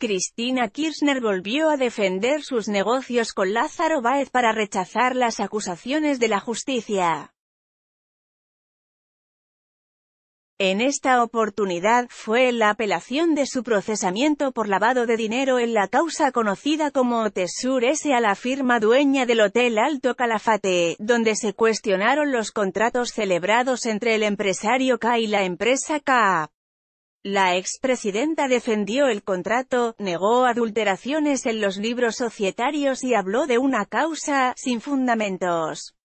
Cristina Kirchner volvió a defender sus negocios con Lázaro Báez para rechazar las acusaciones de la justicia. En esta oportunidad, fue la apelación de su procesamiento por lavado de dinero en la causa conocida como Tesur S a la firma dueña del Hotel Alto Calafate, donde se cuestionaron los contratos celebrados entre el empresario K y la empresa K. La expresidenta defendió el contrato, negó adulteraciones en los libros societarios y habló de una causa, sin fundamentos.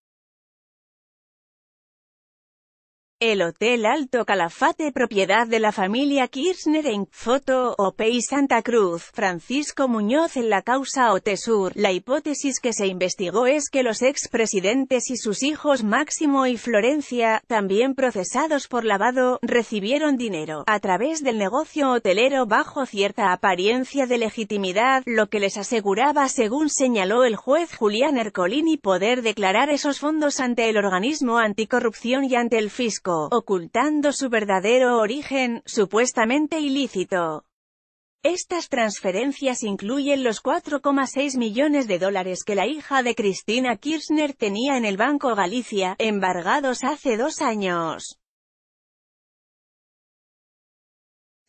El Hotel Alto Calafate propiedad de la familia Kirchner en Foto OPI Santa Cruz, Francisco Muñoz en la causa Otesur. La hipótesis que se investigó es que los expresidentes y sus hijos Máximo y Florencia, también procesados por lavado, recibieron dinero a través del negocio hotelero bajo cierta apariencia de legitimidad, lo que les aseguraba según señaló el juez Julián Ercolini poder declarar esos fondos ante el organismo anticorrupción y ante el fisco ocultando su verdadero origen, supuestamente ilícito. Estas transferencias incluyen los 4,6 millones de dólares que la hija de Cristina Kirchner tenía en el Banco Galicia, embargados hace dos años.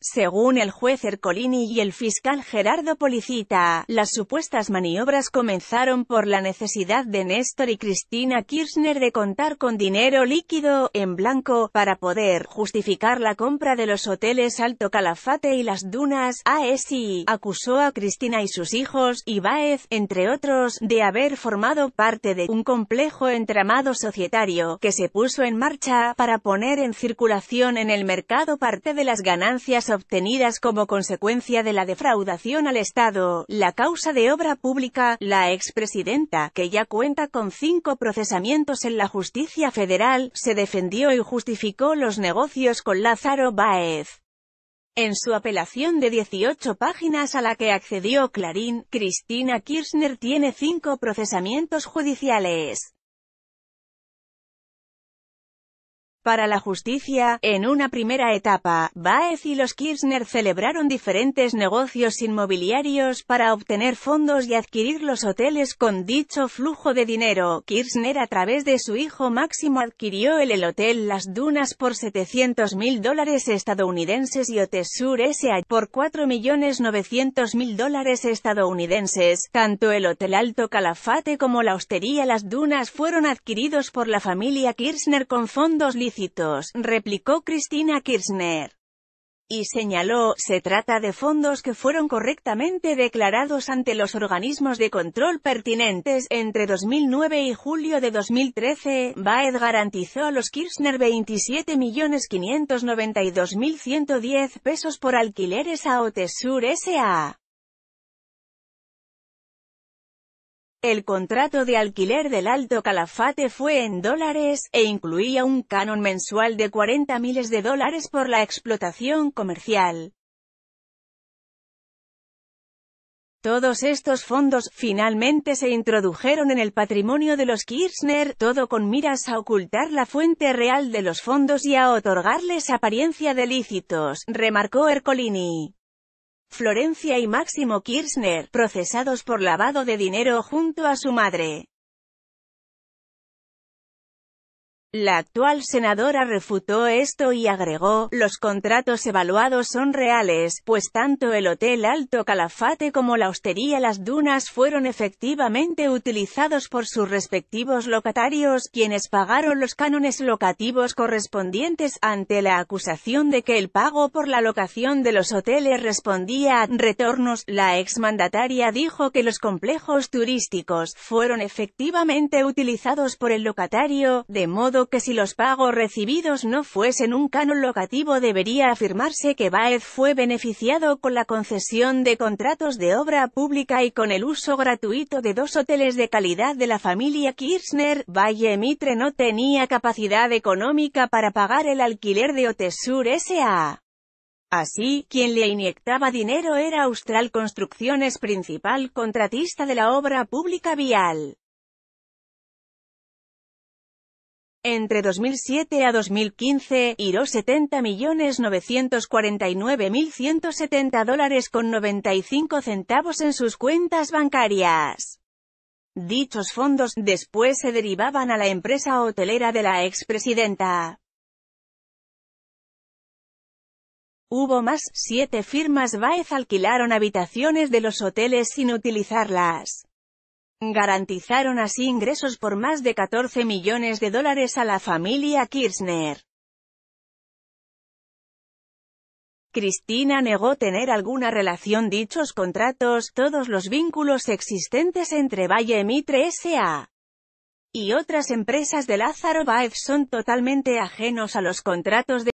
Según el juez Ercolini y el fiscal Gerardo Policita, las supuestas maniobras comenzaron por la necesidad de Néstor y Cristina Kirchner de contar con dinero líquido, en blanco, para poder justificar la compra de los hoteles Alto Calafate y Las Dunas, ASI, acusó a Cristina y sus hijos, Ibáez, entre otros, de haber formado parte de un complejo entramado societario, que se puso en marcha, para poner en circulación en el mercado parte de las ganancias obtenidas como consecuencia de la defraudación al Estado, la causa de obra pública, la expresidenta, que ya cuenta con cinco procesamientos en la justicia federal, se defendió y justificó los negocios con Lázaro Báez. En su apelación de 18 páginas a la que accedió Clarín, Cristina Kirchner tiene cinco procesamientos judiciales. para la justicia. En una primera etapa, Baez y los Kirchner celebraron diferentes negocios inmobiliarios para obtener fondos y adquirir los hoteles con dicho flujo de dinero. Kirchner a través de su hijo Máximo adquirió el, el hotel Las Dunas por 700 mil dólares estadounidenses y Sur S.A. por 4.900.000 dólares estadounidenses. Tanto el Hotel Alto Calafate como la Hostería Las Dunas fueron adquiridos por la familia Kirchner con fondos licenciados replicó Cristina Kirchner. Y señaló, se trata de fondos que fueron correctamente declarados ante los organismos de control pertinentes. Entre 2009 y julio de 2013, Baez garantizó a los Kirchner 27.592.110 pesos por alquileres a Otesur S.A. El contrato de alquiler del Alto Calafate fue en dólares, e incluía un canon mensual de 40 miles de dólares por la explotación comercial. Todos estos fondos, finalmente se introdujeron en el patrimonio de los Kirchner, todo con miras a ocultar la fuente real de los fondos y a otorgarles apariencia de lícitos, remarcó Ercolini. Florencia y Máximo Kirchner, procesados por lavado de dinero junto a su madre. La actual senadora refutó esto y agregó, los contratos evaluados son reales, pues tanto el Hotel Alto Calafate como la Hostería Las Dunas fueron efectivamente utilizados por sus respectivos locatarios, quienes pagaron los cánones locativos correspondientes ante la acusación de que el pago por la locación de los hoteles respondía a retornos. La exmandataria dijo que los complejos turísticos fueron efectivamente utilizados por el locatario, de modo que si los pagos recibidos no fuesen un canon locativo debería afirmarse que Baez fue beneficiado con la concesión de contratos de obra pública y con el uso gratuito de dos hoteles de calidad de la familia Kirchner. Valle Mitre no tenía capacidad económica para pagar el alquiler de Otesur S.A. Así, quien le inyectaba dinero era Austral Construcciones principal contratista de la obra pública vial. Entre 2007 a 2015, iró 70.949.170 dólares con 95 centavos en sus cuentas bancarias. Dichos fondos, después se derivaban a la empresa hotelera de la expresidenta. Hubo más, siete firmas Baez alquilaron habitaciones de los hoteles sin utilizarlas. Garantizaron así ingresos por más de 14 millones de dólares a la familia Kirchner. Cristina negó tener alguna relación dichos contratos, todos los vínculos existentes entre Valle Mitre S.A. y otras empresas de Lázaro Baez son totalmente ajenos a los contratos de